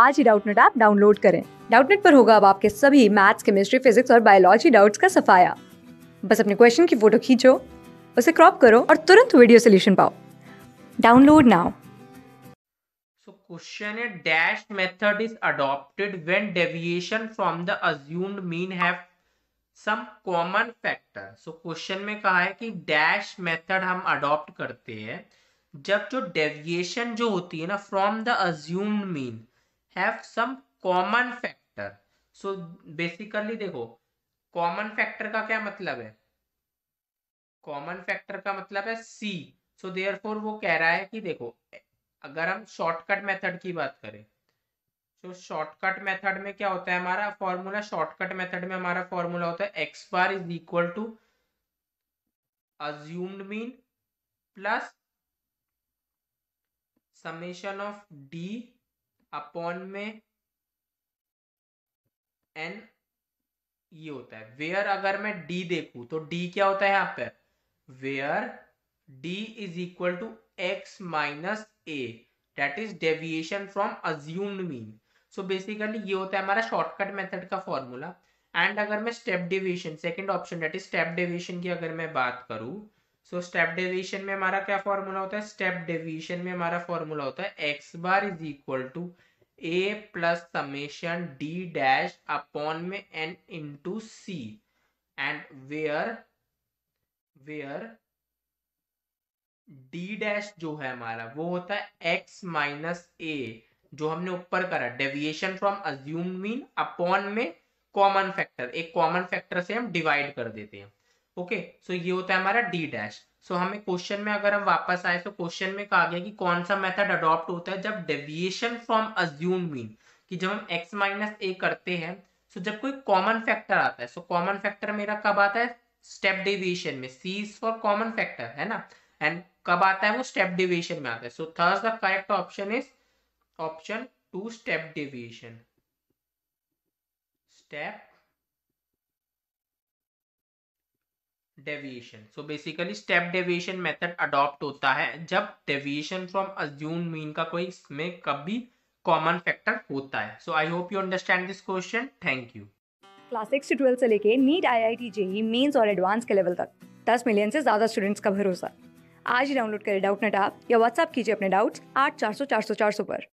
आज ही Doubtnut app download करें डाउटनेट पर होगा अब आपके सभी मैथ्स केमिस्ट्री फिजिक्स और बायोलॉजी डाउट्स का सफाया बस अपने क्वेश्चन की फोटो खींचो उसे क्रॉप करो और तुरंत वीडियो सोल्यूशन पाओ डाउनलोड नाउ So question है dash method is adopted when deviation from the assumed mean have some common factor so question में कहा है कि डैश मेथड हम अडॉप्ट करते हैं जब जो डेविएशन जो होती है ना from the assumed mean have some common factor so basically देखो कॉमन फैक्टर का क्या मतलब है कॉमन फैक्टर का मतलब है सी सो देयर वो कह रहा है कि देखो अगर हम शॉर्टकट मेथड की बात करें तो शॉर्टकट मेथड में क्या होता है हमारा फॉर्मूला शॉर्टकट मेथड में हमारा फॉर्मूला होता है x bar is equal to assumed mean plus summation of d upon में एन ये होता है वेयर अगर मैं डी देखू तो डी क्या होता है यहां पर where d is equal to x minus a that is deviation from assumed mean so basically ये होता है हमारा शॉर्टकट मेथड का फॉर्मूला एंड अगर मैं step deviation second option that is step deviation की अगर मैं बात करूं सो स्टेप डेविएशन में हमारा क्या फॉर्मूला होता है स्टेप डेविएशन में हमारा फॉर्मूला होता है x bar is equal to a plus summation d dash upon में n into c and where where d dash जो है हमारा वो होता है एक्स माइनस ए जो हमने ऊपर करा deviation from assume mean upon में कॉमन फैक्टर एक कॉमन फैक्टर से हम डिवाइड कर देते हैं ओके सो ये होता है हमारा डी डैश सो हमें क्वेश्चन में अगर हम वापस आए तो क्वेश्चन में कहा गया कि कौन सा मेथड अडॉप्ट होता है जब डेविएशन फ्रॉम अज्यूम मीन कि जब हम x माइनस ए करते हैं सो so जब कोई कॉमन फैक्टर आता है सो कॉमन फैक्टर मेरा कब आता है स्टेप डेविएशन में c is for common factor है ना एंड कब आता है वो स्टेप डेविएशन में आता है so thus the correct option is option two step deviation step deviation so basically step deviation method adopt होता है जब डेविएशन फ्रॉम अज्यूम मीन का कोई इसमें कभी कॉमन फैक्टर होता है so I hope you understand this question thank you class six से ट्वेल्व से लेके NEET I I T JEE mains और एडवांस के लेवल तक दस मिलियन से ज़्यादा स्टूडेंट्स का भरोसा आज ही डाउनलोड करें डाउट नेट आप या व्हाट्सअप कीजिए अपने डाउट्स आठ चार सौ चार सौ चार सौ पर